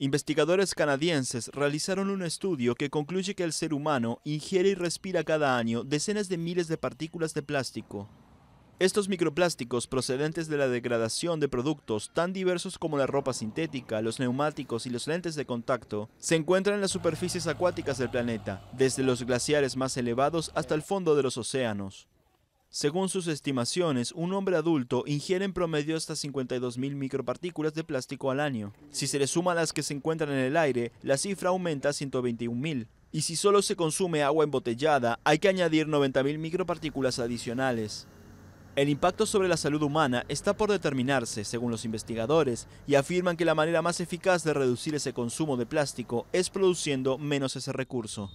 Investigadores canadienses realizaron un estudio que concluye que el ser humano ingiere y respira cada año decenas de miles de partículas de plástico. Estos microplásticos procedentes de la degradación de productos tan diversos como la ropa sintética, los neumáticos y los lentes de contacto se encuentran en las superficies acuáticas del planeta, desde los glaciares más elevados hasta el fondo de los océanos. Según sus estimaciones, un hombre adulto ingiere en promedio hasta 52.000 micropartículas de plástico al año. Si se le suma las que se encuentran en el aire, la cifra aumenta a 121.000. Y si solo se consume agua embotellada, hay que añadir 90.000 micropartículas adicionales. El impacto sobre la salud humana está por determinarse, según los investigadores, y afirman que la manera más eficaz de reducir ese consumo de plástico es produciendo menos ese recurso.